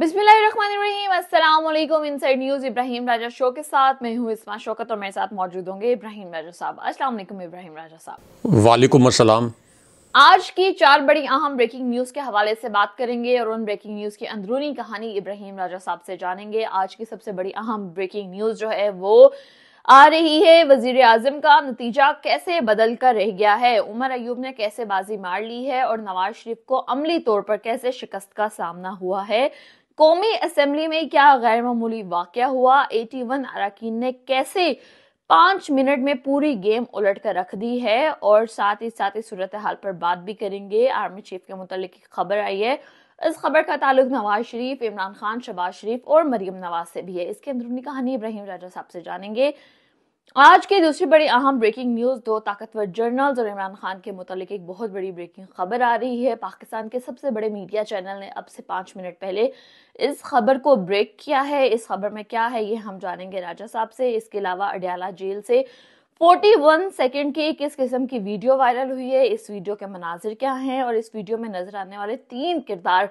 बिस्मिल्लाम inside news Ibrahim Raja show के साथ मैं हूँ इसमा शोकत तो और मेरे साथ मौजूद होंगे इब्राहिम राजा साहब अस्सलाम वालेकुम इब्राहिम राजा साहब वालेकुम अस्सलाम आज की चार बड़ी अहम ब्रेकिंग न्यूज के हवाले से बात करेंगे और उन ब्रेकिंग न्यूज की अंदरूनी कहानी इब्राहिम राजा साहब से जानेंगे आज की सबसे बड़ी अहम ब्रेकिंग न्यूज जो है वो आ रही है वजीर आजम का नतीजा कैसे बदल कर रह गया है उमर अयूब ने कैसे बाजी मार ली है और नवाज शरीफ को अमली तौर पर कैसे शिकस्त का सामना हुआ है कौमी असम्बली में क्या गैर मामूली वाक़ हुआ एटी वन अरकान ने कैसे पांच मिनट में पूरी गेम उलट कर रख दी है और साथ ही साथ इस सूरत हाल पर बात भी करेंगे आर्मी चीफ के मुतल खबर आई है इस खबर का ताल्लुक नवाज शरीफ इमरान खान शबाज शरीफ और मरियम नवाज से भी है इसके अंदरूनी कहानी इब्राहिम राजा साहब से जानेंगे आज की दूसरी बड़ी अहम ब्रेकिंग न्यूज़ दो ताकतवर जर्नल्स और इमरान खान के मुतालिक एक बहुत बड़ी ब्रेकिंग खबर आ रही है पाकिस्तान के सबसे बड़े मीडिया चैनल ने अब से पाँच मिनट पहले इस खबर को ब्रेक किया है इस खबर में क्या है ये हम जानेंगे राजा साहब से इसके अलावा अडियाला जेल से 41 सेकेंड की किस किस्म की वीडियो वायरल हुई है इस वीडियो के मनाजिर क्या हैं और इस वीडियो में नजर आने वाले तीन किरदार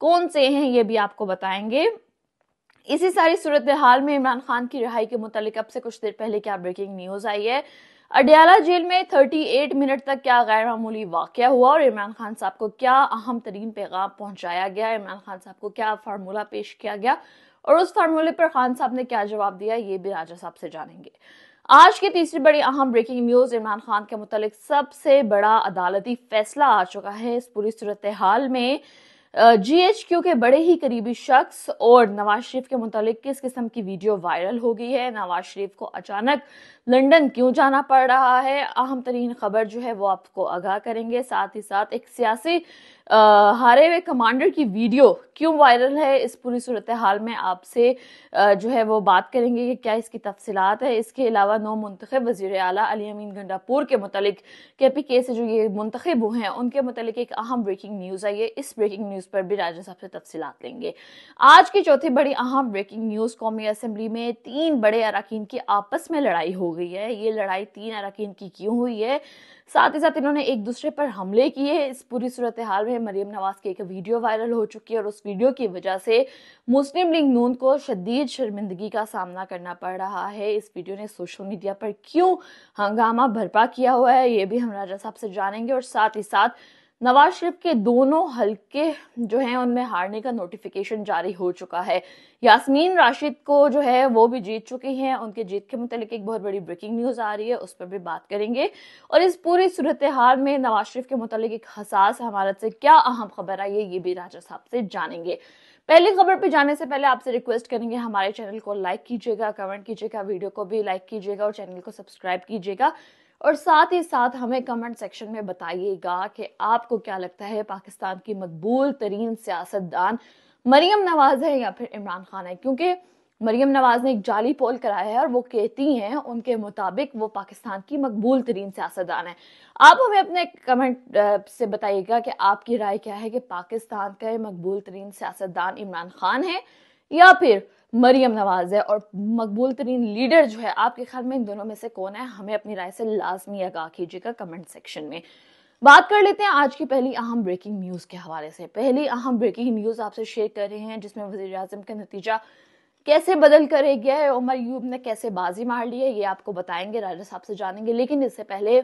कौन से हैं ये भी आपको बताएंगे इसी सारी सूरत हाल में इमरान खान की रिहाई के मुतालिक अब से कुछ देर पहले क्या ब्रेकिंग न्यूज आई है अडियाला जेल में 38 मिनट तक क्या गैर मामूली वाक़ हुआ और इमरान खान साहब को क्या अहम तरीन पैगाम पहुंचाया गया इमरान खान साहब को क्या फार्मूला पेश किया गया और उस फार्मूले पर खान साहब ने क्या जवाब दिया ये भी राजा साहब से जानेंगे आज की तीसरी बड़ी अहम ब्रेकिंग न्यूज इमरान खान के मुतालिक सबसे बड़ा अदालती फैसला आ चुका है इस पूरी सूरत हाल में जीएचक्यू के बड़े ही करीबी शख्स और नवाज शरीफ के मुतालिक किस किस्म की वीडियो वायरल हो गई है नवाज शरीफ को अचानक लंदन क्यों जाना पड़ रहा है अहम तरीन खबर जो है वो आपको आगाह करेंगे साथ ही साथ एक सियासी हारे हुए कमांडर की वीडियो क्यों वायरल है इस पूरी सूरत हाल में आपसे जो है वो बात करेंगे कि क्या इसकी तफसीत है इसके अलावा नौ मंतखब वजीर अली अमीन गंडापुर के मतलब के पी के से जो ये मंतखब हुए हैं उनके मतलब एक अहम ब्रेकिंग न्यूज़ आई है इस ब्रेकिंग न्यूज़ पर भी राजा साहब से तफसीत लेंगे आज की चौथी बड़ी अहम ब्रेकिंग न्यूज़ कौमी असम्बली में तीन बड़े अरकान की आपस में लड़ाई हो गई है ये लड़ाई तीन अरकान की क्यों हुई है साथ ही साथ इन्होंने एक दूसरे पर हमले किए इस पूरी सूरत हाल में मरीम नवाज की एक वीडियो वायरल हो चुकी है और उस वीडियो की वजह से मुस्लिम लीग नून को शदीद शर्मिंदगी का सामना करना पड़ रहा है इस वीडियो ने सोशल मीडिया पर क्यों हंगामा भरपा किया हुआ है ये भी हम राजा साहब से जानेंगे और साथ ही साथ नवाज शरीफ के दोनों हलके जो हैं उनमें हारने का नोटिफिकेशन जारी हो चुका है यासमीन राशिद को जो है वो भी जीत चुकी हैं उनके जीत के मुतालिक एक बहुत बड़ी ब्रेकिंग न्यूज़ आ रही है उस पर भी बात करेंगे और इस पूरी सूरत हाल में नवाज शरीफ के मतलब एक हसास हमारत से क्या अहम खबर आई है ये भी राजा साहब से जानेंगे पहली खबर पे जाने से पहले आपसे रिक्वेस्ट करेंगे हमारे चैनल को लाइक कीजिएगा कमेंट कीजिएगा वीडियो को भी लाइक कीजिएगा और चैनल को सब्सक्राइब कीजिएगा और साथ ही साथ हमें कमेंट सेक्शन में बताइएगा कि आपको क्या लगता है पाकिस्तान की मकबूल तरीन सियासतदान मरियम नवाज है या फिर इमरान खान है क्योंकि मरियम नवाज ने एक जाली पोल कराया है और वो कहती हैं उनके मुताबिक वो पाकिस्तान की मकबूल तरीन सियासतदान है आप हमें अपने कमेंट से बताइएगा कि आपकी राय क्या है कि पाकिस्तान का मकबूल तरीन सियासतदान इमरान खान है या फिर मरियम नवाज़ है और मकबूल तरीन लीडर जो है आपके ख्याल में इन दोनों में से कौन है हमें अपनी राय से लाजमी आगाह कीजिएगा कमेंट सेक्शन में बात कर लेते हैं आज की पहली अहम ब्रेकिंग न्यूज़ के हवाले से पहली अहम ब्रेकिंग न्यूज़ आपसे शेयर कर रहे हैं जिसमें वजी अजम का नतीजा कैसे बदल करे गया है उमर यूब ने कैसे बाजी मार ली है ये आपको बताएंगे राजा साहब से जानेंगे लेकिन इससे पहले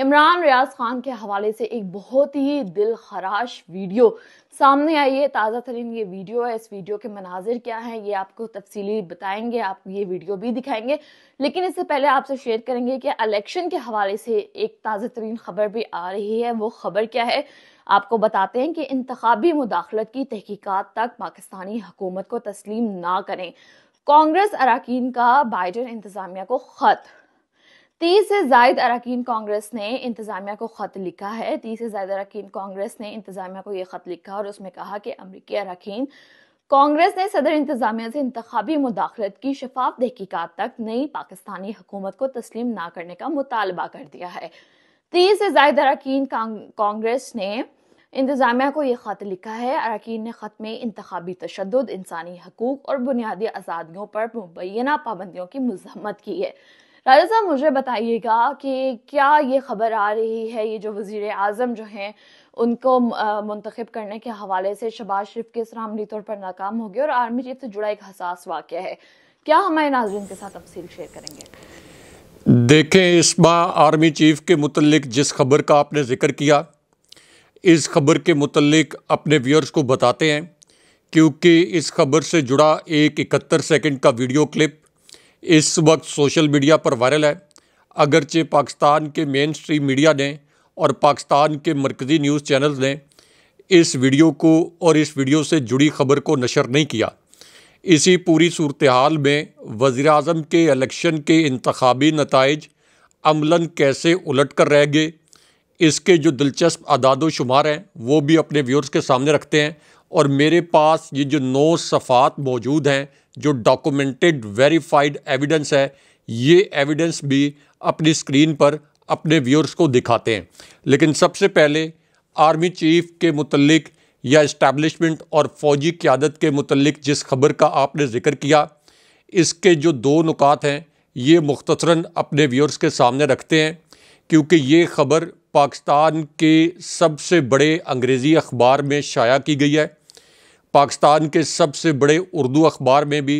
इमरान रियाज खान के हवाले से एक बहुत ही दिल खराश वीडियो सामने आई है ताज़ा तरीन ये वीडियो है इस वीडियो के मनाजिर क्या हैं ये आपको तफसीली बताएंगे आप ये वीडियो भी दिखाएंगे लेकिन इससे पहले आपसे शेयर करेंगे कि इलेक्शन के हवाले से एक ताज़ा तरीन खबर भी आ रही है वो खबर क्या है आपको बताते हैं कि इंतबी मुदाखलत की तहकीकत तक पाकिस्तानी हुकूमत को तस्लीम ना करें कांग्रेस अरकान का बाइडन इंतज़ामिया को ख़त तीस से जायद अरकान कांग्रेस ने इंतज़ामिया को ख़त लिखा है तीस से जायद अरकान कांग्रेस ने इंतज़ामिया को यह ख़त लिखा और उसमें कहा कि अमरीकी अरकान कांग्रेस ने सदर इंतजामिया से इंतबी मुदाखलत की शफाफ तहकीकत तक नई पाकिस्तानी हुकूमत को तस्लीम ना करने का मुतालबा कर दिया है तीस से जायद अरकान कांग्रेस ने इंतजामिया को यह ख़त लिखा है अरकान ने ख़त में इंतबी तशद इंसानी हकूक और बुनियादी आज़ादियों पर मुबैना पाबंदियों की मजम्मत की है राजा साहब मुझे बताइएगा कि क्या ये खबर आ रही है ये जो वजीर अजम जो हैं उनको मुंतखब करने के हवाले से शबाज शरीफ के तरह अमली तौर पर नाकाम हो गए और आर्मी चीफ से जुड़ा एक हसास वाक़ है क्या हमारे नाजरन के साथ तफसील शेयर करेंगे देखें इस बार आर्मी चीफ के मतलब जिस खबर का आपने जिक्र किया इस खबर के मतलब अपने व्यूअर्स को बताते हैं क्योंकि इस खबर से जुड़ा एक इकहत्तर सेकंड का वीडियो क्लिप इस वक्त सोशल मीडिया पर वायरल है अगरचे पाकिस्तान के मेन स्ट्रीम मीडिया ने और पाकिस्तान के मरकज़ी न्यूज़ चैनल ने इस वीडियो को और इस वीडियो से जुड़ी खबर को नशर नहीं किया इसी पूरी सूरत हाल में वज़ी अजम के इलेक्शन के इंतबी नतज अमला कैसे उलट कर रह गए इसके जो दिलचस्प अदाद शुमार हैं वो भी अपने व्यूअर्स के सामने रखते हैं और मेरे पास ये जो नौ सफ़ात मौजूद हैं जो डॉक्यूमेंटेड वेरीफाइड एविडेंस है ये एविडेंस भी अपनी स्क्रीन पर अपने व्यूअर्स को दिखाते हैं लेकिन सबसे पहले आर्मी चीफ के मुतलक या इस्टेब्लिशमेंट और फौजी क्यादत के मुतलक जिस खबर का आपने जिक्र किया इसके जो दो नुकात हैं ये मुख्तरा अपने व्यूअर्स के सामने रखते हैं क्योंकि ये खबर पाकिस्तान के सबसे बड़े अंग्रेज़ी अखबार में शाया की गई है पाकिस्तान के सबसे बड़े उर्दू अखबार में भी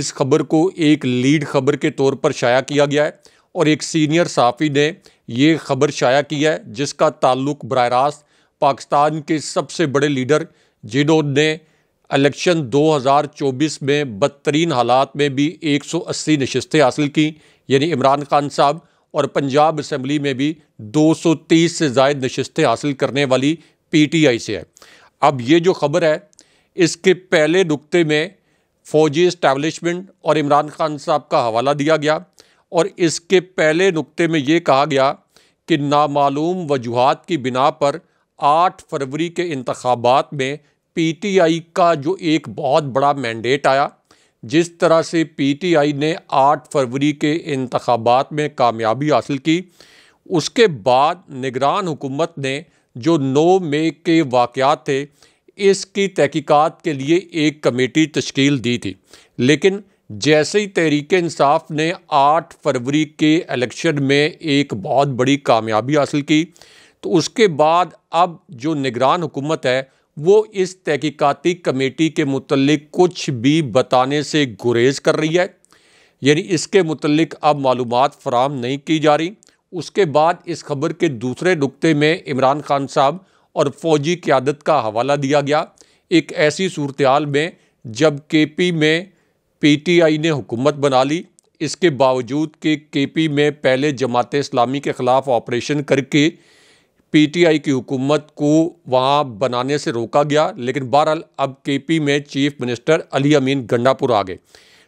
इस खबर को एक लीड खबर के तौर पर शाया किया गया है और एक सीनियर सहाफ़ी ने यह खबर शाया किया है जिसका ताल्लुक बर रास्त पाकिस्तान के सबसे बड़े लीडर जिन्होंने इलेक्शन 2024 में बदतरीन हालात में भी 180 नशस्तें हासिल की यानी इमरान खान साहब और पंजाब असम्बली में भी 230 से जायद नशस्तें हासिल करने वाली पीटीआई से है अब ये जो खबर है इसके पहले नुकते में फौजी इस्टेब्लिशमेंट और इमरान खान साहब का हवाला दिया गया और इसके पहले नुकते में ये कहा गया कि नामालूम वजूहत की बिना पर आठ फरवरी के इंतबात में पी टी आई का जो एक बहुत बड़ा मैंडेट आया जिस तरह से पी टी आई ने आठ फरवरी के इंतबात में कामयाबी हासिल की उसके बाद निगरान हुकूमत ने जो नौ मई के वाक़ थे इसकी तहकीक़त के लिए एक कमेटी तश्कील दी थी लेकिन जैसे ही तहरीक इंसाफ ने 8 फरवरी के इलेक्शन में एक बहुत बड़ी कामयाबी हासिल की तो उसके बाद अब जो निगरान हुकूमत है वो इस तहकीकती कमेटी के मतलब कुछ भी बताने से गुरेज कर रही है यानी इसके मतलब अब मालूम फराम नहीं की जा रही उसके बाद इस खबर के दूसरे नुकते में इमरान खान साहब और फौजी क्यादत का हवाला दिया गया एक ऐसी सूरत में जब के पी में पी टी आई ने हुकूमत बना ली इसके बावजूद कि के पी में पहले जमात इस्लामी के ख़िलाफ़ ऑपरेशन करके पी टी आई की हुकूमत को वहाँ बनाने से रोका गया लेकिन बहरहाल अब के पी में चीफ मिनिस्टर अली अमीन गंडापुर आ गए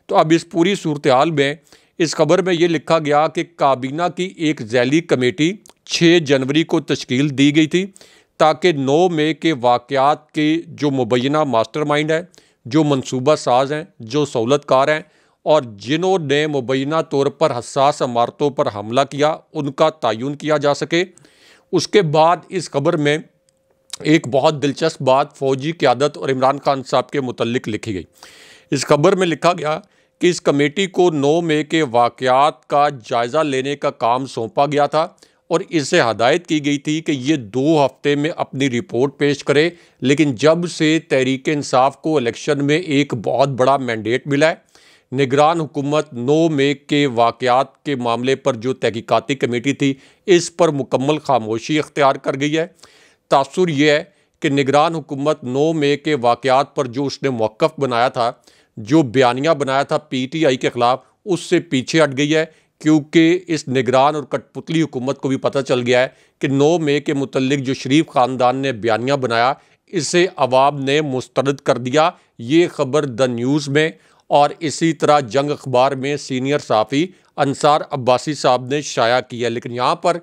तो अब इस पूरी सूरत हाल में इस खबर में ये लिखा गया कि काबीना की एक जैली कमेटी छः जनवरी को तश्कील दी गई थी ताकि नौ मई के वाक़ात के जो मुबैना मास्टर माइंड है जो मनसूबा साज हैं जो सहूलतकार हैं और जिन्होंने मुबैना तौर पर हसास इमारतों पर हमला किया उनका तयन किया जा सके उसके बाद इस खबर में एक बहुत दिलचस्प बात फ़ौजी क्यादत और इमरान खान साहब के मतलब लिखी गई इस खबर में लिखा गया कि इस कमेटी को 9 मई के वाक़ात का जायज़ा लेने का काम सौंपा गया था और इसे हदायत की गई थी कि ये दो हफ्ते में अपनी रिपोर्ट पेश करे लेकिन जब से तहरीक इंसाफ को इलेक्शन में एक बहुत बड़ा मैंडेट मिला है निगरान हुकूमत नो मे के वाक़ात के मामले पर जो तहकीकती कमेटी थी इस पर मुकम्मल खामोशी अख्तियार कर गई है तासुर यह है कि निगरान हुकूमत नो मे के वाकत पर जो उसने मौक़ बनाया था जो बयानिया बनाया था पी टी आई के ख़िलाफ़ उससे पीछे हट गई है क्योंकि इस निगरान और कठपुतली हुकूमत को भी पता चल गया है कि नौ मई के मुतलिक जो शरीफ ख़ानदान ने बयानिया बनाया इसे अवाम ने मुस्तरद कर दिया ये खबर द न्यूज़ में और इसी तरह जंग अखबार में सीनियर साफ़ी अंसार अब्बासी साहब ने शाया किया लेकिन यहाँ पर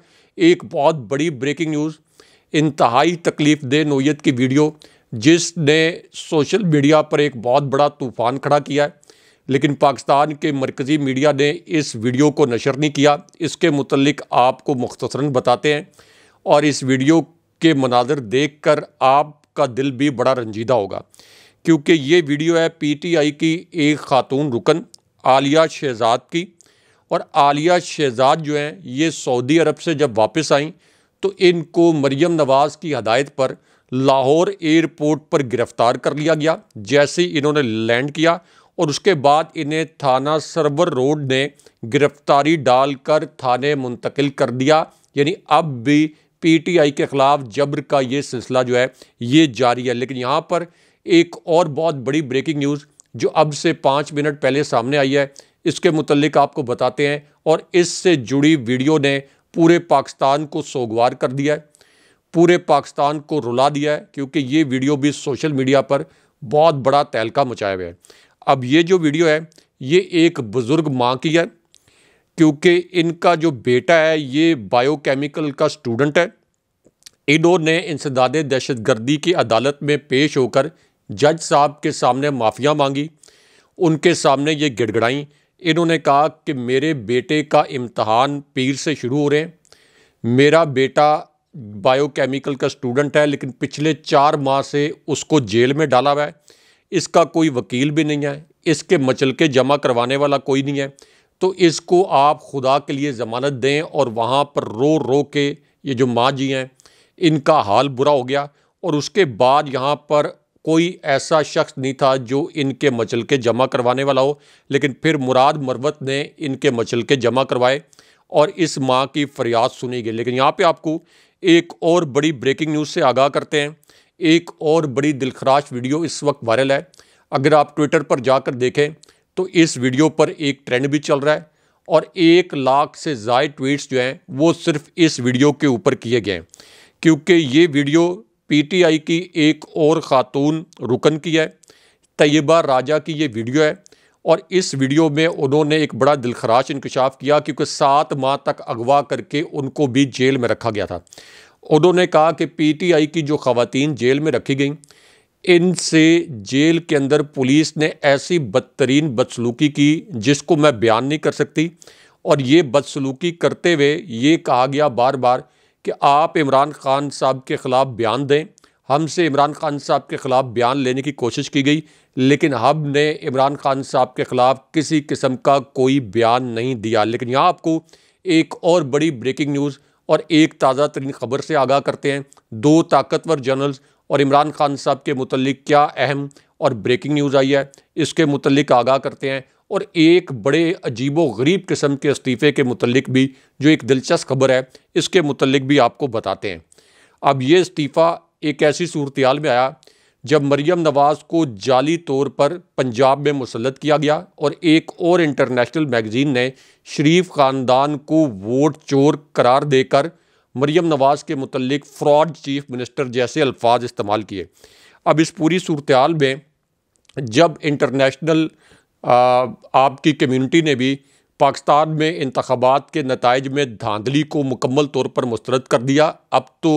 एक बहुत बड़ी ब्रेकिंग न्यूज़ इंतहाई तकलीफ़ दे नोयत की वीडियो जिसने सोशल मीडिया पर एक बहुत बड़ा तूफ़ान खड़ा किया है लेकिन पाकिस्तान के मरकज़ी मीडिया ने इस वीडियो को नशर नहीं किया इसके मतलब आपको मुख्तसरा बताते हैं और इस वीडियो के मनाजर देख कर आपका दिल भी बड़ा रंजीदा होगा क्योंकि ये वीडियो है पी टी आई की एक खातून रुकन आलिया शहजाद की और आलिया शहजाद जो हैं ये सऊदी अरब से जब वापस आई तो इनको मरियम नवाज़ की हदायत पर लाहौर एयरपोर्ट पर गिरफ़्तार कर लिया गया जैसे ही इन्होंने लैंड किया और उसके बाद इन्हें थाना सरवर रोड ने गिरफ्तारी डालकर थाने मुंतकिल कर दिया यानी अब भी पीटीआई के ख़िलाफ़ जब्र का ये सिलसिला जो है ये जारी है लेकिन यहाँ पर एक और बहुत बड़ी ब्रेकिंग न्यूज़ जो अब से पाँच मिनट पहले सामने आई है इसके मुतलिक आपको बताते हैं और इससे जुड़ी वीडियो ने पूरे पाकिस्तान को सोगवार कर दिया है पूरे पाकिस्तान को रुला दिया है क्योंकि ये वीडियो भी सोशल मीडिया पर बहुत बड़ा तहलका मचाया हुआ है अब ये जो वीडियो है ये एक बुज़ुर्ग माँ की है क्योंकि इनका जो बेटा है ये बायोकेमिकल का स्टूडेंट है इन्होंने इंसदाद दहशत गर्दी की अदालत में पेश होकर जज साहब के सामने माफ़िया मांगी उनके सामने ये गिड़गड़ाई इन्होंने कहा कि मेरे बेटे का इम्तहान पीर से शुरू हो रहे हैं मेरा बेटा बायोकेमिकल का स्टूडेंट है लेकिन पिछले चार माह से उसको जेल में डाला हुआ है इसका कोई वकील भी नहीं है इसके मचल के जमा करवाने वाला कोई नहीं है तो इसको आप खुदा के लिए ज़मानत दें और वहाँ पर रो रो के ये जो माँ जी हैं इनका हाल बुरा हो गया और उसके बाद यहाँ पर कोई ऐसा शख्स नहीं था जो इनके मचल के जमा करवाने वाला हो लेकिन फिर मुराद मरवत ने इनके मचल के जमा करवाए और इस माँ की फरियाद सुनी गई लेकिन यहाँ पे आपको एक और बड़ी ब्रेकिंग न्यूज़ से आगाह करते हैं एक और बड़ी दिलखराश वीडियो इस वक्त वायरल है अगर आप ट्विटर पर जाकर देखें तो इस वीडियो पर एक ट्रेंड भी चल रहा है और एक लाख से ज़ायद ट्वीट्स जो हैं वो सिर्फ इस वीडियो के ऊपर किए गए हैं क्योंकि ये वीडियो पीटीआई की एक और ख़ातून रुकन की है तयबा राजा की ये वीडियो है और इस वीडियो में उन्होंने एक बड़ा दिलखराश इंकशाफ किया क्योंकि सात माह तक अगवा करके उनको भी जेल में रखा गया था उन्होंने कहा कि पी टी आई की जो खातन जेल में रखी गई इनसे जेल के अंदर पुलिस ने ऐसी बदतरीन बदसलूकी की जिसको मैं बयान नहीं कर सकती और ये बदसलूकी करते हुए ये कहा गया बार बार कि आप इमरान खान साहब के ख़िलाफ़ बयान दें हमसे इमरान खान साहब के ख़िलाफ़ बयान लेने की कोशिश की गई लेकिन हमने इमरान खान साहब के ख़िलाफ़ किसी किस्म का कोई बयान नहीं दिया लेकिन यहाँ आपको एक और बड़ी ब्रेकिंग न्यूज़ और एक ताज़ा तरीन खबर से आगाह करते हैं दो ताकतवर जर्नल्स और इमरान खान साहब के मुतलिक क्या अहम और ब्रेकिंग न्यूज़ आई है इसके मुतलिक आगाह करते हैं और एक बड़े अजीब व गरीब किस्म के इस्तीफ़े के मुतलिक भी जो एक दिलचस्प खबर है इसके मुतलिक भी आपको बताते हैं अब ये इस्तीफ़ा एक ऐसी सूरत में आया जब मरियम नवाज़ को जाली तौर पर पंजाब में मुसलत किया गया और एक और इंटरनेशनल मैगज़ीन ने शरीफ ख़ानदान को वोट चोर करार देकर मरियम नवाज़ के मतलब फ़्रॉड चीफ मिनिस्टर जैसे अल्फाज इस्तेमाल किए अब इस पूरी सूरत में जब इंटरनेशनल आपकी कम्यूनिटी ने भी पाकिस्तान में इंतबात के नतज में धांधली को मुकम्मल तौर पर मुस्रद कर दिया अब तो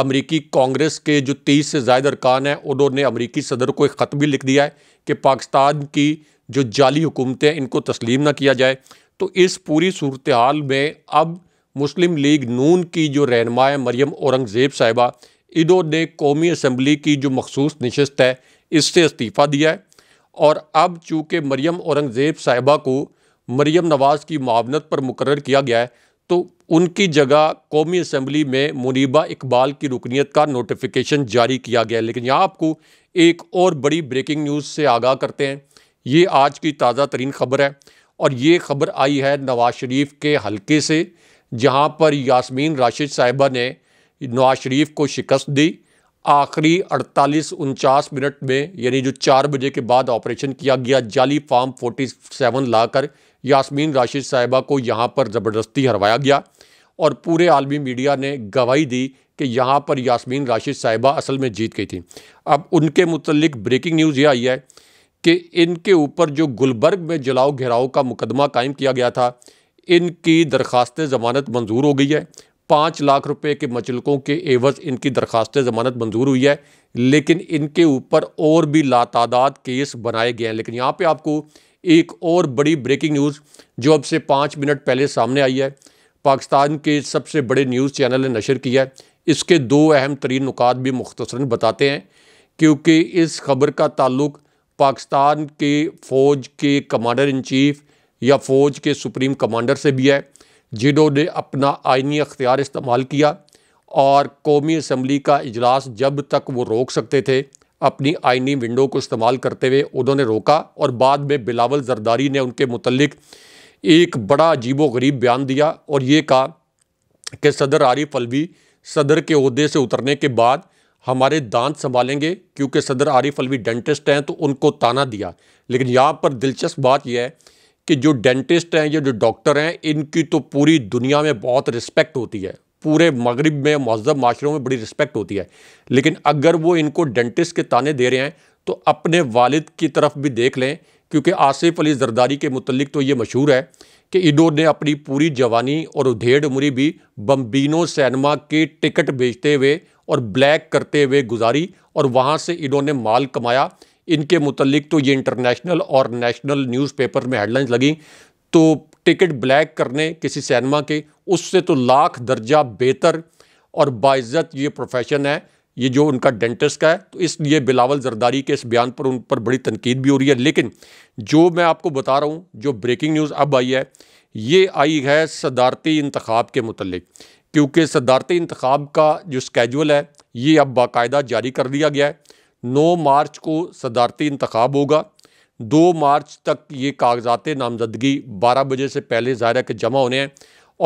अमरीकी कांग्रेस के जो तेईस से जायद अरकान हैं उन्होंने अमरीकी सदर को एक ख़त भी लिख दिया है कि पाकिस्तान की जो जाली हुकूमतें इनको तस्लीम ना किया जाए तो इस पूरी सूरत हाल में अब मुस्लिम लीग नून की जो रहनमा मरियम औरंगज़ेब साहिबा इन्होंने कौमी असम्बली की जो मखसूस नशस्त है इससे इस्तीफ़ा दिया है और अब चूँकि मरियम औरंगज़ेब साहिबा को मरियम नवाज़ की मावनत पर मुकर किया गया है तो उनकी जगह कौमी असम्बली में मुनीबा इकबाल की रुकनीत का नोटिफिकेशन जारी किया गया लेकिन यहाँ आपको एक और बड़ी ब्रेकिंग न्यूज़ से आगाह करते हैं ये आज की ताज़ा तरीन खबर है और ये खबर आई है नवाज शरीफ के हलके से जहाँ पर यासमीन राशिद साहिबा ने नवाज शरीफ को शिकस्त दी आखिरी अड़तालीस उनचास मिनट में यानी जो चार बजे के बाद ऑपरेशन किया गया जाली फार्म फोर्टी सेवन कर यासमीन राशिद साहिबा को यहाँ पर ज़बरदस्ती हरवाया गया और पूरे आलमी मीडिया ने गवाही दी कि यहाँ पर यासमीन राशिद साहिबा असल में जीत गई थी अब उनके मुतलिक ब्रेकिंग न्यूज़ ये आई है कि इनके ऊपर जो गुलबर्ग में जलाओ घेराव का मुकदमा कायम किया गया था इनकी दरख्वास्त ज़मानत मंजूर हो गई है पाँच लाख रुपए के मचलकों के एवज इनकी दरख्वास्त ज़मानत मंजूर हुई है लेकिन इनके ऊपर और भी लातादाद केस बनाए गए हैं लेकिन यहाँ पे आपको एक और बड़ी ब्रेकिंग न्यूज़ जो अब से पाँच मिनट पहले सामने आई है पाकिस्तान के सबसे बड़े न्यूज़ चैनल ने नशर किया है इसके दो अहम तरीन नुकात भी मुख्तसरा बताते हैं क्योंकि इस खबर का ताल्लुक पाकिस्तान के फ़ौज के कमांडर इन चीफ या फ़ौज के सुप्रीम कमांडर से भी है जिन्होंने अपना आइनी अख्तियार इस्तेमाल किया और कौमी असम्बली का अजलास जब तक वो रोक सकते थे अपनी आइनी विंडो को इस्तेमाल करते हुए उन्होंने रोका और बाद में बिलावल जरदारी ने उनके मुतलक एक बड़ा व गरीब बयान दिया और ये कहा कि सदर आरिफ अलवी सदर के अहदे से उतरने के बाद हमारे दांत संभालेंगे क्योंकि सदर आरिफ अलवी डेंटिस्ट हैं तो उनको ताना दिया लेकिन यहाँ पर दिलचस्प बात यह है कि जो डेंटिस्ट हैं या जो डॉक्टर हैं इनकी तो पूरी दुनिया में बहुत रिस्पेक्ट होती है पूरे मगरब में महजब माशरों में बड़ी रिस्पेक्ट होती है लेकिन अगर वो इनको डेंटिस्ट के ताने दे रहे हैं तो अपने वालिद की तरफ भी देख लें क्योंकि आसिफ अली जरदारी के मतलब तो ये मशहूर है कि इन्होंने अपनी पूरी जवानी और उधेड़ उमरी भी बम्बीनो सैनमा के टिकट बेचते हुए और ब्लैक करते हुए गुजारी और वहाँ से इन्होंने माल कमाया इनके मतलब तो ये इंटरनेशनल और नेशनल न्यूज़पेपर में हेडलाइंस लगी तो टिकट ब्लैक करने किसी सिनेमा के उससे तो लाख दर्जा बेहतर और बाइज़त ये प्रोफेशन है ये जो उनका डेंटिस्ट का है तो इसलिए बिलावल जरदारी के इस बयान पर उन पर बड़ी तनकीद भी हो रही है लेकिन जो मैं आपको बता रहा हूँ जो ब्रेकिंग न्यूज़ अब आई है ये आई है सदारती इंतखब के मतलब क्योंकि सदारती इंतखब का जो स्केजुअल है ये अब बाकायदा जारी कर दिया गया है नौ मार्च को सदारती इंतखब होगा दो मार्च तक ये कागजात नामजदगी बारह बजे से पहले ज़ाहिर के जमा होने हैं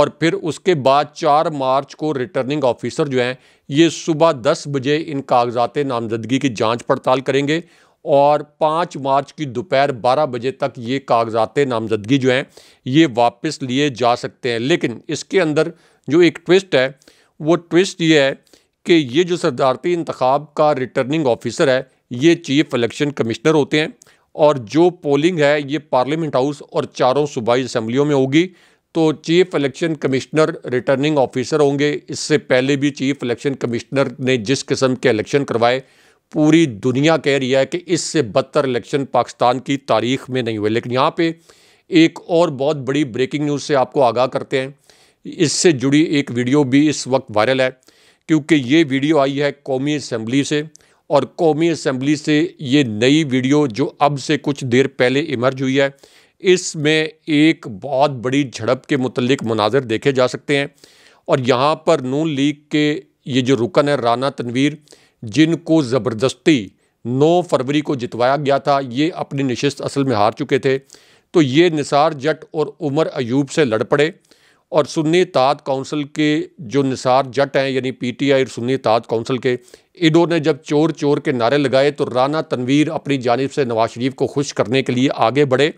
और फिर उसके बाद चार मार्च को रिटर्निंग ऑफिसर जो हैं ये सुबह दस बजे इन कागजात नामजदगी की जांच पड़ताल करेंगे और पाँच मार्च की दोपहर बारह बजे तक ये कागजात नामजदगी जो हैं ये वापस लिए जा सकते हैं लेकिन इसके अंदर जो एक ट्विस्ट है वो ट्विस्ट ये है कि ये जो सदारती इंतखब का रिटर्निंग ऑफिसर है ये चीफ इलेक्शन कमिश्नर होते हैं और जो पोलिंग है ये पार्लियामेंट हाउस और चारों सूबाई असम्बलियों में होगी तो chief election commissioner returning officer होंगे इससे पहले भी चीफ इलेक्शन कमिश्नर ने जिस किस्म के इलेक्शन करवाए पूरी दुनिया कह रही है कि इससे बदतर इलेक्शन पाकिस्तान की तारीख में नहीं हुए लेकिन यहाँ पे एक और बहुत बड़ी ब्रेकिंग न्यूज़ से आपको आगाह करते हैं इससे जुड़ी एक वीडियो भी इस वक्त वायरल है क्योंकि ये वीडियो आई है कौमी असम्बली से और कौमी असम्बली से ये नई वीडियो जो अब से कुछ देर पहले इमर्ज हुई है इसमें एक बहुत बड़ी झड़प के मतलब मनाजर देखे जा सकते हैं और यहाँ पर नून लीग के ये जो रुकन है राना तनवीर जिनको ज़बरदस्ती 9 फरवरी को जितवाया गया था ये अपनी नशस्त असल में हार चुके थे तो ये निसार जट और उमर अयूब से लड़ पड़े और सुन्नी ताद काउंसिल के जो निसार जट हैं यानी पीटीआई और सुन्नी ताद काउंसिल के इडो ने जब चोर चोर के नारे लगाए तो राना तनवीर अपनी जानब से नवाज शरीफ को खुश करने के लिए आगे बढ़े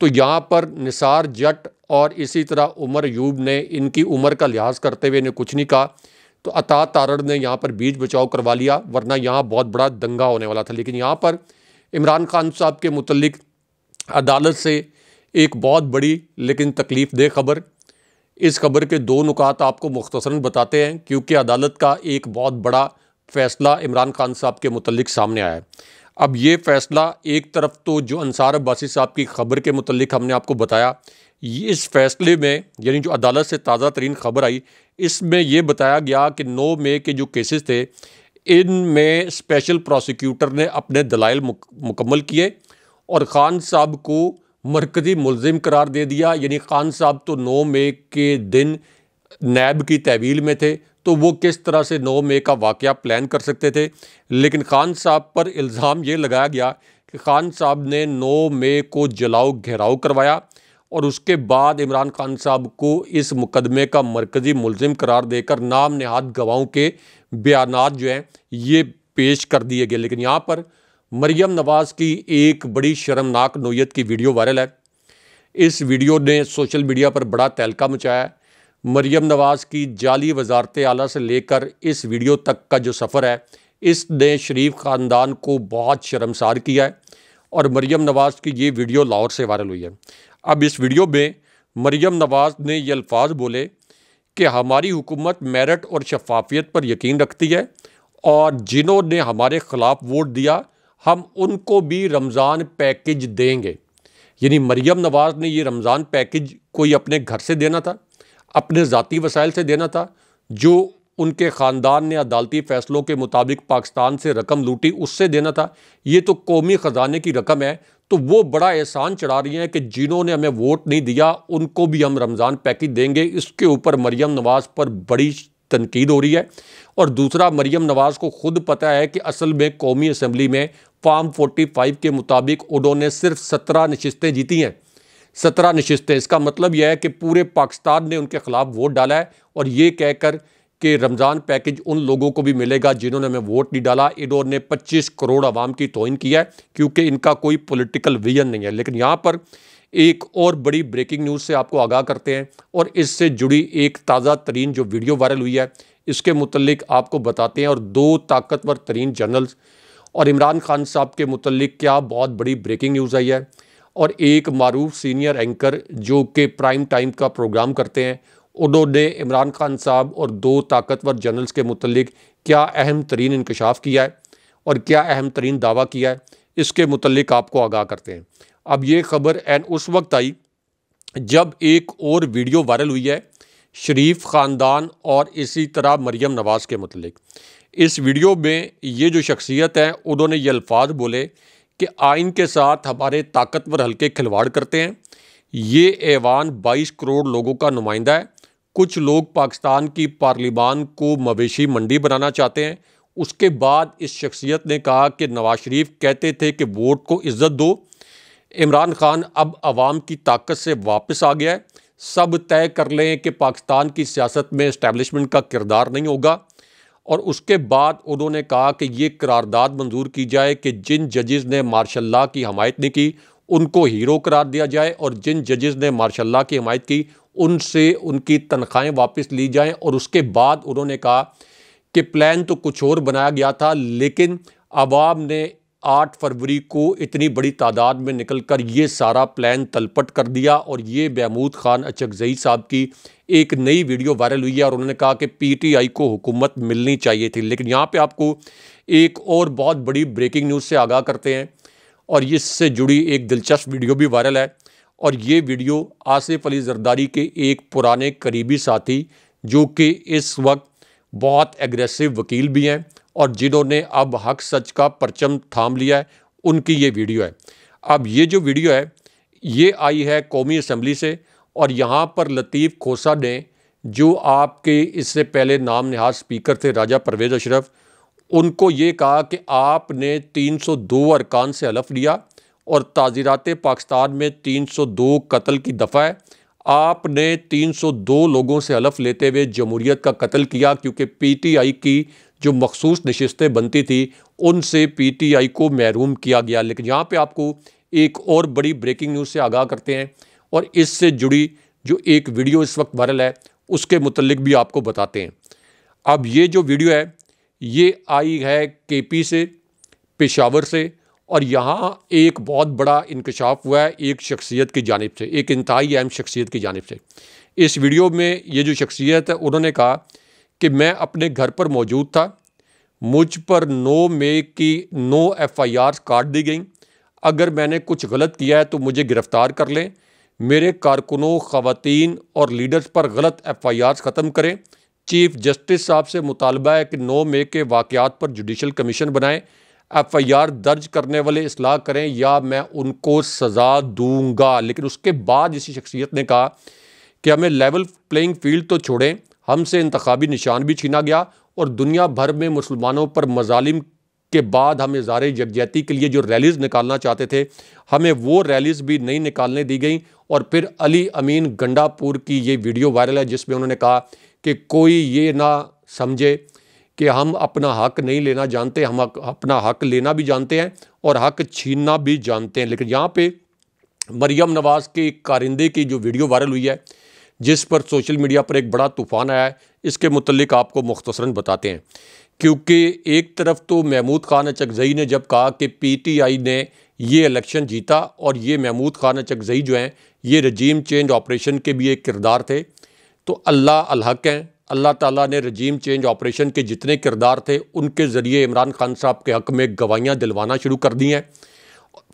तो यहाँ पर निसार जट और इसी तरह उमर यूब ने इनकी उम्र का लिहाज करते हुए इन्हें कुछ नहीं कहा तो अता तारड़ ने यहाँ पर बीच बचाव करवा लिया वरना यहाँ बहुत बड़ा दंगा होने वाला था लेकिन यहाँ पर इमरान खान साहब के मुतलक अदालत से एक बहुत बड़ी लेकिन तकलीफ दे खबर इस खबर के दो नुकात आपको मुख्तसरा बताते हैं क्योंकि अदालत का एक बहुत बड़ा फ़ैसला इमरान खान साहब के मतलब सामने आया है अब ये फ़ैसला एक तरफ तो जो अंसार अब्बासी साहब की खबर के मतलब हमने आपको बताया इस फैसले में यानी जो अदालत से ताज़ा तरीन खबर आई इसमें यह बताया गया कि नौ मई के जो केसेस थे इन में स्पेशल प्रोसिक्यूटर ने अपने दलाइल मुकम्मल किए और ख़ान साहब को मरकज़ी मुलम करार दे दिया यानी खान साहब तो नौ मई के दिन नैब की तहवील में थे तो वो किस तरह से नौ मई का वाक़ प्लान कर सकते थे लेकिन खान साहब पर इल्ज़ाम ये लगाया गया कि खान साहब ने नौ मई को जलाओ घेराव करवाया और उसके बाद इमरान खान साहब को इस मुकदमे का मरकज़ी मुलम करार देकर नाम नहाद गवाहों के बयान जो हैं ये पेश कर दिए गए लेकिन यहाँ पर मरियम नवाज़ की एक बड़ी शर्मनाक नोयत की वीडियो वायरल है इस वीडियो ने सोशल मीडिया पर बड़ा तहलका मचाया है मरियम नवाज़ की जाली वजारत आला से लेकर इस वीडियो तक का जो सफ़र है इसने शरीफ ख़ानदान को बहुत शर्मसार किया है और मरियम नवाज़ की ये वीडियो लाहौर से वायरल हुई है अब इस वीडियो में मरियम नवाज़ ने ये अल्फाज बोले कि हमारी हुकूमत मेरठ और शफाफियत पर यकीन रखती है और जिन्होंने हमारे ख़िलाफ़ वोट दिया हम उनको भी रमज़ान पैकेज देंगे यानी मरियम नवाज़ ने ये रमज़ान पैकेज कोई अपने घर से देना था अपने ज़ाती वसाइल से देना था जो उनके ख़ानदान ने अदालती फ़ैसलों के मुताबिक पाकिस्तान से रकम लूटी उससे देना था ये तो कौमी ख़जाने की रकम है तो वो बड़ा एहसान चढ़ा रही हैं कि जिन्होंने हमें वोट नहीं दिया उनको भी हम रमज़ान पैकेज देंगे इसके ऊपर मरियम नवाज़ पर बड़ी तनकीद हो रही है और दूसरा मरीम नवाज़ को खुद पता है कि असल में कौमी असम्बली में फार्म फाइव के मुताबिक उन्होंने सिर्फ सत्रह नशस्तें जीती हैं सत्रह नशस्तें इसका मतलब यह है कि पूरे पाकिस्तान ने उनके ख़िलाफ़ वोट डाला है और ये कहकर कि रमज़ान पैकेज उन लोगों को भी मिलेगा जिन्होंने हमें वोट नहीं डाला इन्होंने 25 करोड़ आवाम की तोइन किया है क्योंकि इनका कोई पॉलिटिकल विजन नहीं है लेकिन यहाँ पर एक और बड़ी ब्रेकिंग न्यूज़ से आपको आगाह करते हैं और इससे जुड़ी एक ताज़ा तरीन जो वीडियो वायरल हुई है इसके मुतलिक आपको बताते हैं और दो ताकतवर तरीन जर्नल्स और इमरान खान साहब के मुतलिक क्या बहुत बड़ी ब्रेकिंग न्यूज़ आई है और एक मरूफ सीनियर एंकर जो कि प्राइम टाइम का प्रोग्राम करते हैं उन्होंने इमरान खान साहब और दो ताकतवर जर्नल्स के मुतलिक क्या अहम तरीन इंकशाफ किया है और क्या अहम तरीन दावा किया है इसके मुतलिक आपको आगाह करते हैं अब ये खबर एन उस वक्त आई जब एक और वीडियो वायरल हुई है शरीफ ख़ानदान और इसी तरह मरियम नवाज़ के मतलब इस वीडियो में ये जो शख्सियत है उन्होंने ये अल्फाज बोले कि आइन के साथ हमारे ताकतवर हल्के खिलवाड़ करते हैं ये ऐवान 22 करोड़ लोगों का नुमाइंदा है कुछ लोग पाकिस्तान की पार्लिमान को मवेशी मंडी बनाना चाहते हैं उसके बाद इस शख्सियत ने कहा कि नवाज शरीफ कहते थे कि वोट को इज़्ज़त दो इमरान खान अब आवाम की ताकत से वापस आ गया है सब तय कर लें कि पाकिस्तान की सियासत में इस्टेबलिशमेंट का किरदार नहीं होगा और उसके बाद उन्होंने कहा कि ये करारदाद मंजूर की जाए कि जिन जजेस ने मार्शल्ला की हमायत नहीं की उनको हीरो करार दिया जाए और जिन जजेस ने मार्शल्ला की हमायत की उनसे उनकी तनख्वाहें वापस ली जाएं और उसके बाद उन्होंने कहा कि प्लान तो कुछ और बनाया गया था लेकिन आवाम ने 8 फरवरी को इतनी बड़ी तादाद में निकल कर ये सारा प्लान तलपट कर दिया और ये बहमूद खान अचकजई साहब की एक नई वीडियो वायरल हुई है और उन्होंने कहा कि पीटीआई को हुकूमत मिलनी चाहिए थी लेकिन यहाँ पे आपको एक और बहुत बड़ी ब्रेकिंग न्यूज़ से आगाह करते हैं और इससे जुड़ी एक दिलचस्प वीडियो भी वायरल है और ये वीडियो आसिफ अली जरदारी के एक पुराने करीबी साथी जो कि इस वक्त बहुत एग्रेसिव वकील भी हैं और जिन्होंने अब हक सच का परचम थाम लिया है उनकी ये वीडियो है अब ये जो वीडियो है ये आई है कौमी असम्बली से और यहाँ पर लतीफ़ खोसा ने जो आपके इससे पहले नाम नहाज स्पीकर थे राजा परवेज़ अशरफ उनको ये कहा कि आपने 302 अरकान से हलफ लिया और ताज़ीरात पाकिस्तान में 302 कत्ल की दफ़ा है आपने 302 लोगों से हलफ लेते हुए जमहूरीत का कत्ल किया क्योंकि पीटीआई की जो मखसूस नशस्तें बनती थी उनसे पीटीआई को महरूम किया गया लेकिन यहाँ पे आपको एक और बड़ी ब्रेकिंग न्यूज़ से आगाह करते हैं और इससे जुड़ी जो एक वीडियो इस वक्त वायरल है उसके मुतलक भी आपको बताते हैं अब ये जो वीडियो है ये आई है पी से पेशावर से और यहाँ एक बहुत बड़ा इंकशाफ हुआ है एक शख्सियत की जानब से एक इंतहाई अहम शख्सियत की जानब से इस वीडियो में ये जो शख्सियत है उन्होंने कहा कि मैं अपने घर पर मौजूद था मुझ पर नो मे की नो एफ आई आर काट दी गई अगर मैंने कुछ गलत किया है तो मुझे गिरफ़्तार कर लें मेरे कारकुनों ख़वान और लीडर्स पर गलत एफ आई आर ख़त्म करें चीफ जस्टिस साहब से मुतालबा है कि नो मे के वाक़ात पर जुडिशल कमीशन बनाएं एफ आई आर दर्ज करने वाले असलाह करें या मैं उनको सज़ा दूंगा लेकिन उसके बाद इसी शख्सियत ने कहा कि हमें लेवल प्लेइंग फील्ड तो छोड़ें हमसे इंतबी निशान भी छीना गया और दुनिया भर में मुसलमानों पर मजालिम के बाद हम इज़ार यकजहती के लिए जो रैलीज़ निकालना चाहते थे हमें वो रैलीज़ भी नहीं निकालने दी गई और फिर अली अमीन गंडापुर की ये वीडियो वायरल है जिसमें उन्होंने कहा कि कोई ये ना समझे कि हम अपना हक नहीं लेना जानते हम अपना हक लेना भी जानते हैं और हक छीनना भी जानते हैं लेकिन यहाँ पे मरियम नवाज़ के कारिंदे की जो वीडियो वायरल हुई है जिस पर सोशल मीडिया पर एक बड़ा तूफ़ान आया है इसके मतलब आपको मुख्तसरा बताते हैं क्योंकि एक तरफ तो महमूद खान अचकजई ने जब कहा कि पी टी आई ने ये इलेक्शन जीता और ये महमूद खान अचकजई जो हैं ये रजीम चेंज ऑपरेशन के भी एक किरदार थे तो अल्लाह अलहक हैं अल्लाह ताला ने रजीम चेंज ऑपरेशन के जितने किरदार थे उनके ज़रिए इमरान खान साहब के हक़ में गवाहियाँ दिलवाना शुरू कर दी हैं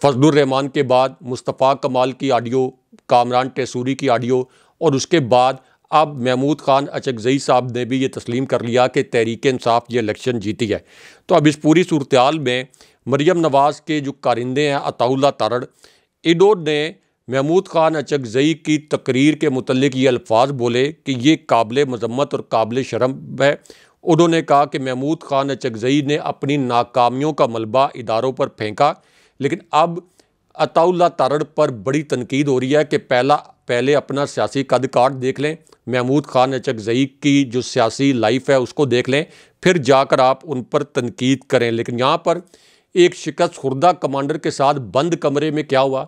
फजलरहमान के बाद मुस्तफ़ा कमाल की आडियो कामरान टेसूरी की आडियो और उसके बाद अब महमूद खान अचकजई साहब ने भी ये तस्लीम कर लिया कि तहरीक इंसाफ ये इलेक्शन जीती है तो अब इस पूरी सूरत में मरियम नवाज़ के जो कारिंदे हैं अताउल्ला तारड़ ने महमूद खान अचकजई की तकरीर के मतलब ये अल्फाज बोले कि ये काबिल मजम्मत और काबिल शर्म है उन्होंने कहा कि महमूद खान अचकजई ने अपनी नाकामियों का मलबा इदारों पर फेंका लेकिन अब अताउल्ला तारड़ पर बड़ी तनकीद हो रही है कि पहला पहले अपना सियासी कद काट देख लें महमूद खान अचकजई की जो सियासी लाइफ है उसको देख लें फिर जाकर आप उन पर तनकीद करें लेकिन यहाँ पर एक शिकस्त खुर्दा कमांडर के साथ बंद कमरे में क्या हुआ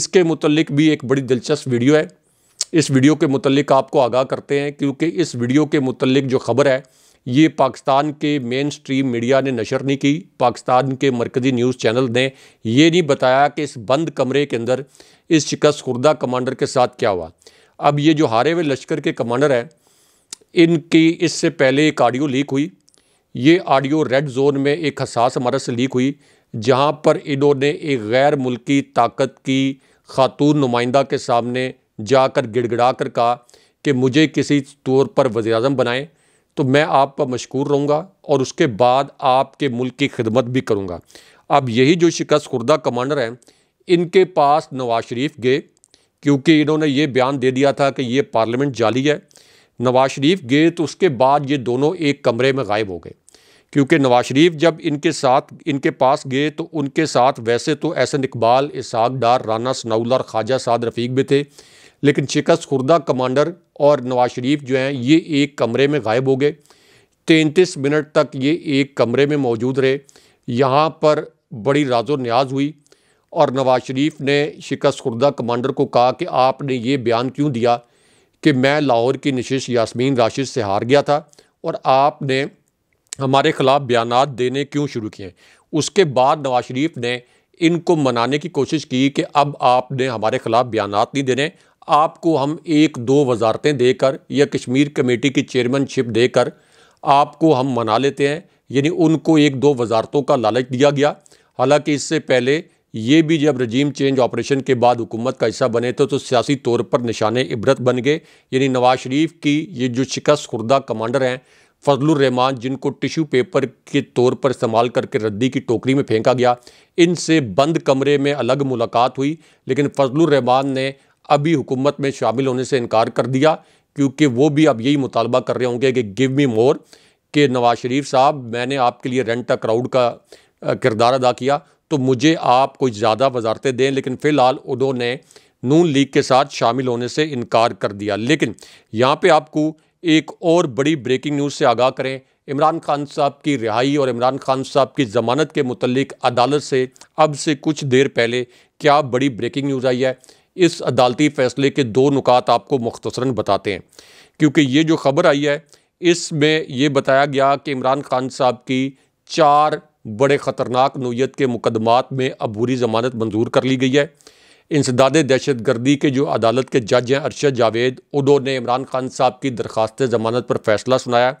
इसके मतलब भी एक बड़ी दिलचस्प वीडियो है इस वीडियो के मतलब आपको आगाह करते हैं क्योंकि इस वीडियो के मतलब जो खबर है ये पाकिस्तान के मेन स्ट्रीम मीडिया ने नशर नहीं की पाकिस्तान के मरकज़ी न्यूज़ चैनल ने यह नहीं बताया कि इस बंद कमरे के अंदर इस शिकस्त खुर्दा कमांडर के साथ क्या हुआ अब ये जो हारे हुए लश्कर के कमांडर हैं इनकी इससे पहले एक ऑडियो लीक हुई ये ऑडियो रेड जोन में एक हसास मरस से लीक हुई जहाँ पर इन्होंने एक गैर मुल्की ताकत की खातून नुमाइंदा के सामने जाकर गिड़गिड़ा कर कहा कि मुझे किसी तौर पर वजी बनाएं तो मैं आप पर मशहूर रहूँगा और उसके बाद आपके मुल्क की खिदमत भी करूँगा अब यही जो शिकस्त खुर्दा कमांडर हैं इनके पास नवाज शरीफ गए क्योंकि इन्होंने ये बयान दे दिया था कि ये पार्लियामेंट जाली है नवाज शरीफ गए तो उसके बाद ये दोनों एक कमरे में गायब हो गए क्योंकि नवाज शरीफ जब इनके साथ इनके पास गए तो उनके साथ वैसे तो एहसन इकबाल इसाक डार राना सनाउल्ला और ख्वाजा साद रफ़ीक भी थे लेकिन शिकस्त खुर्दा कमांडर और नवाज शरीफ जो हैं ये एक कमरे में गायब हो गए तैंतीस मिनट तक ये एक कमरे में मौजूद रहे यहाँ पर बड़ी राजो न्याज हुई और नवाज शरीफ ने शिकस्त खुर्दा कमांडर को कहा कि आपने ये बयान क्यों दिया कि मैं लाहौर की नशिश यासमीन राशिद से हार गया था और आपने हमारे ख़िलाफ़ बयान देने क्यों शुरू किए उसके बाद नवाज शरीफ ने इनको मनाने की कोशिश की कि अब आपने हमारे ख़िलाफ़ बयान नहीं देने आपको हम एक दो वजारतें देकर या कश्मीर कमेटी की चेयरमैनशिप देकर आपको हम मना लेते हैं यानी उनको एक दो वजारतों का लालच दिया गया हालांकि इससे पहले ये भी जब रजीम चेंज ऑपरेशन के बाद हुकूमत का हिस्सा बने थे तो सियासी तौर पर निशान इबरत बन गए यानी नवाज शरीफ की ये जो शिकस्त खुर्दा कमांडर हैं फजलरहमान जिनको टिश्यू पेपर के तौर पर इस्तेमाल करके रद्दी की टोकरी में फेंका गया इनसे बंद कमरे में अलग मुलाकात हुई लेकिन फजलरहमान ने अभी हुकूमत में शामिल होने से इनकार कर दिया क्योंकि वो भी अब यही मुतालबा कर रहे होंगे कि गिव मी मोर कि नवाज शरीफ साहब मैंने आपके लिए का क्राउड का किरदार अदा किया तो मुझे आप कुछ ज़्यादा वजारतें दें लेकिन फ़िलहाल उन्होंने नून लीग के साथ शामिल होने से इनकार कर दिया लेकिन यहाँ पे आपको एक और बड़ी ब्रेकिंग न्यूज़ से आगाह करें इमरान खान साहब की रिहाई और इमरान खान साहब की ज़मानत के मतलब अदालत से अब से कुछ देर पहले क्या बड़ी ब्रेकिंग न्यूज़ आई है इस अदालती फ़ैसले के दो नुकात आपको मुख्तसरा बताते हैं क्योंकि ये जो ख़बर आई है इसमें ये बताया गया कि इमरान खान साहब की चार बड़े ख़तरनाक नोयत के मुकदमात में अबूरी ज़मानत मंजूर कर ली गई है इंसदाद दहशत गर्दी के जो अदालत के जज हैं अरशद जावेद ने इमरान खान साहब की दरख्वास्त ज़मानत पर फ़ैसला सुनाया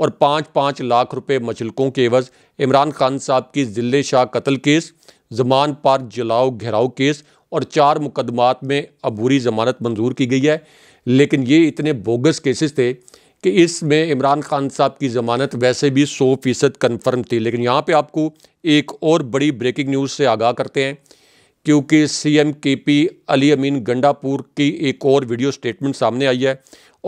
और पाँच पाँच लाख रुपये मशलकों के एवज़ इमरान खान साहब की जिले शाह कत्ल केस जमान पार जलाओ घेराव केस और चार मुकदमात में अबूरी ज़मानत मंजूर की गई है लेकिन ये इतने बोगस केसेस थे कि इसमें इमरान खान साहब की ज़मानत वैसे भी सौ फीसद कन्फर्म थी लेकिन यहाँ पे आपको एक और बड़ी ब्रेकिंग न्यूज़ से आगाह करते हैं क्योंकि C M K P Ali Amin Gandapur की एक और वीडियो स्टेटमेंट सामने आई है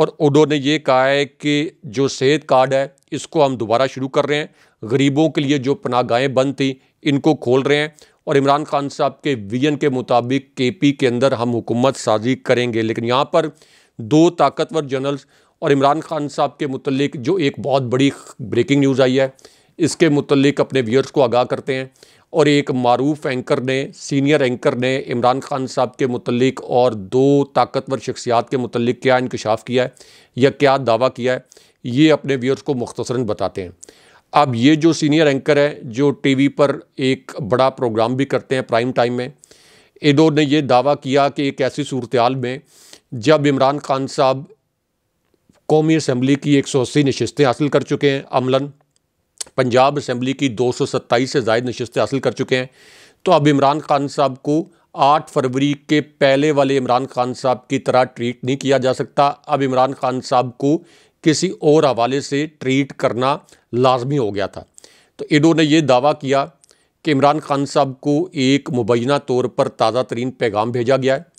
और ने ये कहा है कि जो सेहत कार्ड है इसको हम दोबारा शुरू कर रहे हैं गरीबों के लिए जो पनागाहें बंद थी इनको खोल रहे हैं और इमरान खान साहब के विजन के मुताबिक केपी के अंदर हम हुकूमत साजी करेंगे लेकिन यहाँ पर दो ताकतवर जनरल्स और इमरान खान साहब के मतलब जो एक बहुत बड़ी ब्रेकिंग न्यूज़ आई है इसके मतलब अपने व्यूअर्स को आगाह करते हैं और एक मरूफ एंकर ने सीनियर एंकर ने इमरान खान साहब के मतलब और दो ताकतवर शख्सियात के मतलब क्या इंकशाफ किया है या क्या दावा किया है ये अपने व्यूअर्स को मुख्तसरा बताते हैं अब ये जो सीनियर एंकर हैं जो टीवी पर एक बड़ा प्रोग्राम भी करते हैं प्राइम टाइम में ने ये दावा किया कि एक ऐसी सूरतयाल में जब इमरान खान साहब कौमी असम्बली की एक सौ अस्सी नशस्तें हासिल कर चुके हैं अमलन पंजाब असम्बली की दो सौ सत्ताईस से जायद नशस्तें हासिल कर चुके हैं तो अब इमरान खान साहब को आठ फरवरी के पहले वाले इमरान खान साहब की तरह ट्रीट नहीं किया जा सकता अब इमरान खान साहब को किसी और हवाले से ट्रीट करना लाजमी हो गया था तो इडो ने यह दावा किया कि इमरान खान साहब को एक मुबैना तौर पर ताज़ा तरीन पैगाम भेजा गया है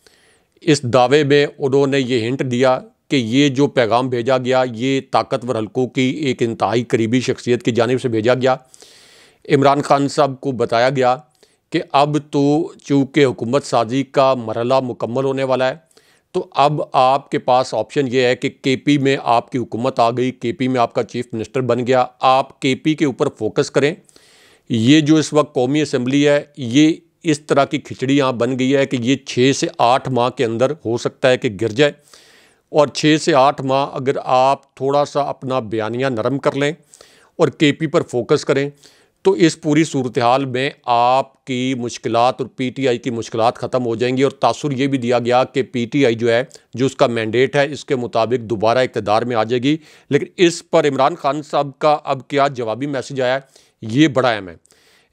इस दावे में उन्होंने ये हिंट दिया कि ये जो पैगाम भेजा गया ये ताकतवर हलकों की एक इंतहाई करीबी शख्सियत की जानब से भेजा गया इमरान खान साहब को बताया गया कि अब तो चूँकि हुकूमत साजी का मरला मुकम्मल होने वाला है तो अब आपके पास ऑप्शन ये है कि केपी में आपकी हुकूमत आ गई केपी में आपका चीफ मिनिस्टर बन गया आप केपी के ऊपर फोकस करें ये जो इस वक्त कौमी असम्बली है ये इस तरह की खिचड़ी यहाँ बन गई है कि ये छः से आठ माह के अंदर हो सकता है कि गिर जाए और छः से आठ माह अगर आप थोड़ा सा अपना बयानिया नरम कर लें और केपी पर फोकस करें तो इस पूरी सूरत हाल में आपकी मुश्किल और पी टी आई की मुश्किल ख़त्म हो जाएंगी और तासर ये भी दिया गया कि पी टी आई जो है जो उसका मैंडेट है इसके मुताबिक दोबारा इकतदार में आ जाएगी लेकिन इस पर इमरान खान साहब का अब क्या जवाबी मैसेज आया ये बड़ा अहम है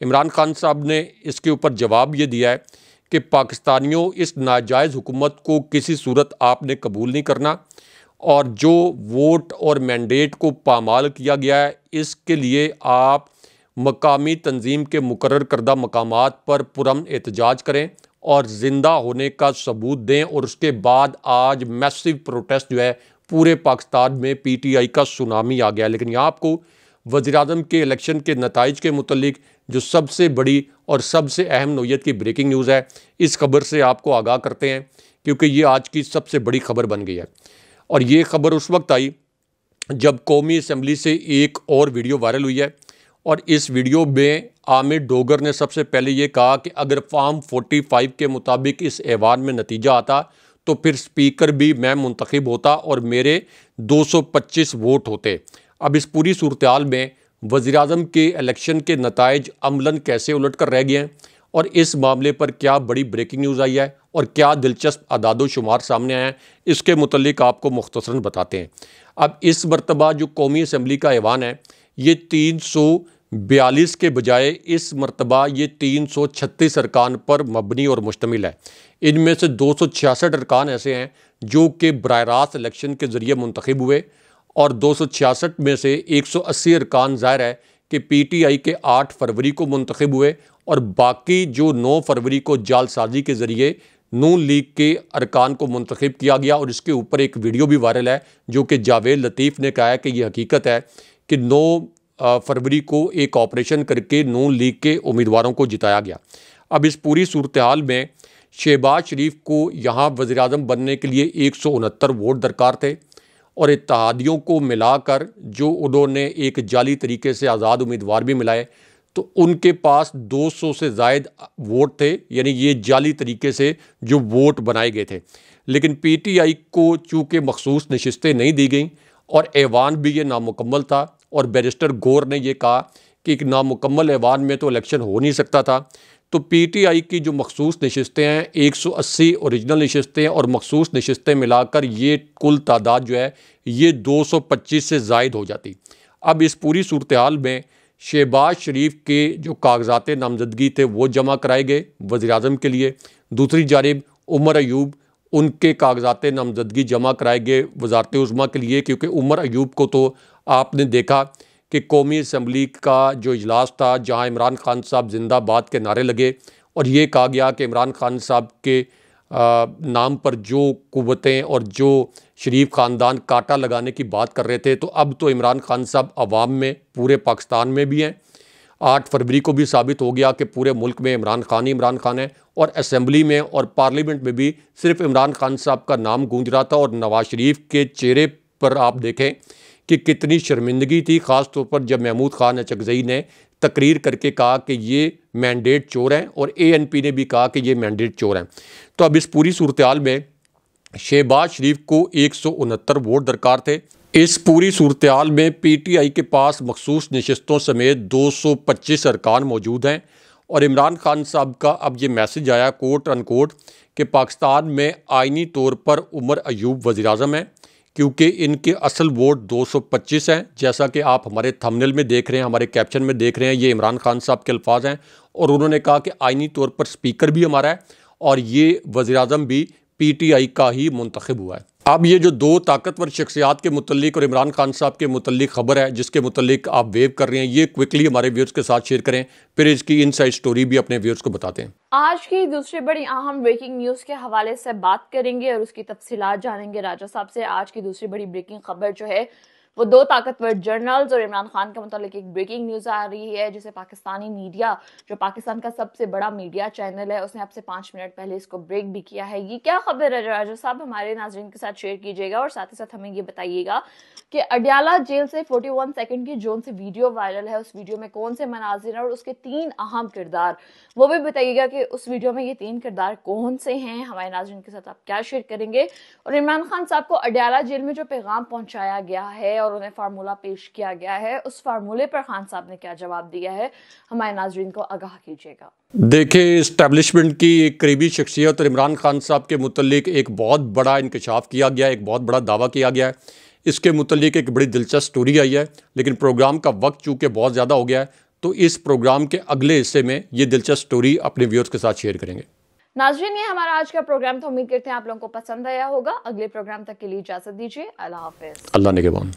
इमरान खान साहब ने इसके ऊपर जवाब ये दिया है कि पाकिस्तानियों इस नाजायज़ हुकूमत को किसी सूरत आपने कबूल नहीं करना और जो वोट और मैंडेट को पामाल किया गया है इसके लिए आप मकामी तंजीम के मुकर करदा मकाम पर पुरम एहतजाज करें और ज़िंदा होने का सबूत दें और उसके बाद आज मैसिव प्रोटेस्ट जो है पूरे पाकिस्तान में पी टी आई का सुनामी आ गया लेकिन यहाँ आपको वज़ी अजम के इलेक्शन के नतज के मतलब जो सबसे बड़ी और सबसे अहम नोयत की ब्रेकिंग न्यूज़ है इस खबर से आपको आगाह करते हैं क्योंकि ये आज की सबसे बड़ी खबर बन गई है और ये खबर उस वक्त आई जब कौमी असम्बली से एक और वीडियो वायरल हुई है और इस वीडियो में आमिर डोगर ने सबसे पहले ये कहा कि अगर फार्म 45 के मुताबिक इस ऐवान में नतीजा आता तो फिर स्पीकर भी मैं मुंतखब होता और मेरे 225 वोट होते अब इस पूरी सूरत में वज़ी अजम के इलेक्शन के नतज अमला कैसे उलट कर रह गए हैं और इस मामले पर क्या बड़ी ब्रेकिंग न्यूज़ आई है और क्या दिलचस्प अदाद शुमार सामने आए हैं इसके मतलब आपको मुख्तसरा बताते हैं अब इस मरतबा जो कौमी असम्बली का ऐवान है ये तीन सौ बयालीस के बजाय इस मरतबा ये तीन सौ छत्तीस अरकान पर मबनी और मुश्तमिल है इनमें से दो सौ छियासठ अरकान ऐसे हैं जो कि बर रास्त इलेक्शन के ज़रिए मंतखब हुए और दो सौ छियासठ में से एक सौ अस्सी अरकान ज़ाहिर है कि पी टी आई के आठ फरवरी को मंतखब हुए और बाकी जो नौ फरवरी को जालसाजी के ज़रिए नू लीग के अरकान को मंतखब किया गया और इसके ऊपर एक वीडियो भी वायरल है जो कि जावेद लतीफ़ ने कहा है कि यह हकीकत है कि 9 फरवरी को एक ऑपरेशन करके नू लीग के उम्मीदवारों को जिताया गया अब इस पूरी सूरत हाल में शहबाज शरीफ को यहाँ वज़ी अजम बनने के लिए एक सौ उनहत्तर वोट दरकार थे और इतिहादियों को मिलाकर जो उन्होंने एक जाली तरीके से आज़ाद उम्मीदवार भी मिलाए तो उनके पास 200 से जायद वोट थे यानी ये जाली तरीके से जो वोट बनाए गए थे लेकिन पीटीआई को चूँकि मखसूस नशस्तें नहीं दी गई और ऐवान भी ये नामुकम्मल था और बैरिस्टर गौर ने यह कहा कि एक नामुकम्मल ऐवान में तो इलेक्शन हो नहीं सकता था तो पीटीआई की जो मखसूस नशस्तें हैं 180 औरिजनल नशस्तें और मखसूस नशस्तें मिलाकर ये कुल तादाद जो है ये 225 से जायद हो जाती अब इस पूरी सूरत हाल में शहबाज शरीफ के जो कागजात नामजदगी थे वो जमा कराए गए वज़ी के लिए दूसरी जानब उमर अयूब उनके कागजात नामजदगी जमा कराए गए वजारत उज़मा के लिए क्योंकि उमर अयूब को तो आपने देखा कि कौमी असम्बली का जो इजलास था जहाँ इमरान खान साहब जिंदाबाद के नारे लगे और ये कहा गया कि इमरान खान साहब के आ, नाम पर जो कुतें और जो शरीफ ख़ानदान काटा लगाने की बात कर रहे थे तो अब तो इमरान खान साहब आवाम में पूरे पाकिस्तान में भी हैं आठ फरवरी को भी साबित हो गया कि पूरे मुल्क में इमरान खान ही इमरान खान है और असम्बली में और पार्लियामेंट में भी सिर्फ इमरान खान साहब का नाम गूंज रहा था और नवाज शरीफ के चेहरे पर आप देखें कि कितनी शर्मिंदगी थी ख़ास तौर पर जब महमूद खान अचगजई ने तकरीर करके कहा कि ये मैंडेट चोर हैं और एएनपी ने भी कहा कि ये मैंडेट चोर हैं तो अब इस पूरी सूरत में शहबाज शरीफ को एक वोट दरकार थे इस पूरी सूरत में पी टी आई के पास मखसूस नशस्तों समेत दो सौ पच्चीस अरकान मौजूद हैं और इमरान खान साहब का अब ये मैसेज आया अन अनकोट कि पाकिस्तान में आइनी तौर पर उमर अयूब वज़ी अजम हैं क्योंकि इनके असल वोट 225 हैं जैसा कि आप हमारे थमनल में देख रहे हैं हमारे कैप्शन में देख रहे हैं ये इमरान खान साहब के अल्फाज हैं और उन्होंने कहा कि आइनी तौर पर स्पीकर भी हमारा है और ये वज़ी अजम भी पी टी आई का ही मंतखब हुआ है अब ये जो दो ताकतवर शख्सियात के मुतलिक और इमरान खान साहब के मुतलिक ख़बर है जिसके मुतलिक आप वेव कर रहे हैं ये क्विकली हमारे व्यूर्स के साथ शेयर करें फिर इसकी साइड स्टोरी भी अपने व्यूर्स को बताते हैं आज की दूसरी बड़ी अहम ब्रेकिंग न्यूज़ के हवाले से बात करेंगे और उसकी तफसीत जानेंगे राजा साहब से आज की दूसरी बड़ी ब्रेकिंग खबर जो है वो दो ताकतवर जर्नल्स और इमरान खान के मतलब एक ब्रेकिंग न्यूज़ आ रही है जिसे पाकिस्तानी मीडिया जो पाकिस्तान का सबसे बड़ा मीडिया चैनल है उसने आपसे पांच मिनट पहले इसको ब्रेक भी किया है ये क्या खबर है राजा साहब हमारे नाजरन के साथ शेयर कीजिएगा और साथ ही साथ हमें ये बताइएगा कि अडियाला जेल से फोर्टी वन सेकेंड की जोन से वीडियो वायरल है उस वीडियो में कौन से मनाजिर हैं और उसके तीन अहम किरदार वो भी बताइएगा कि उस वीडियो में ये तीन किरदार कौन से हैं हमारे नाजरन के साथ आप क्या शेयर करेंगे और इमरान खान साहब को अडियाला जेल में जो पैगाम पहुंचाया गया है और उन्हें फार्मूला पेश किया गया है उस फार्मूले पर खान साहब ने क्या जवाब दिया है हमारे नाजरीन को आगाह कीजिएगा देखिए इस्टेबलिशमेंट की एक करीबी शख्सियत और इमरान खान साहब के मुतलिक एक बहुत बड़ा इंकशाफ किया गया एक बहुत बड़ा दावा किया गया है इसके मुतलिक एक बड़ी दिलचस्प स्टोरी आई है लेकिन प्रोग्राम का वक्त चूँकि बहुत ज़्यादा हो गया है तो इस प्रोग्राम के अगले हिस्से में ये दिलचस्प स्टोरी अपने व्यूअर्स के साथ शेयर करेंगे नाजरीन ये हमारा आज का प्रोग्राम तो उम्मीद करते हैं आप लोगों को पसंद आया होगा अगले प्रोग्राम तक के लिए इजाजत दीजिए अल्लाह हाफिज अल्लाह निगेबान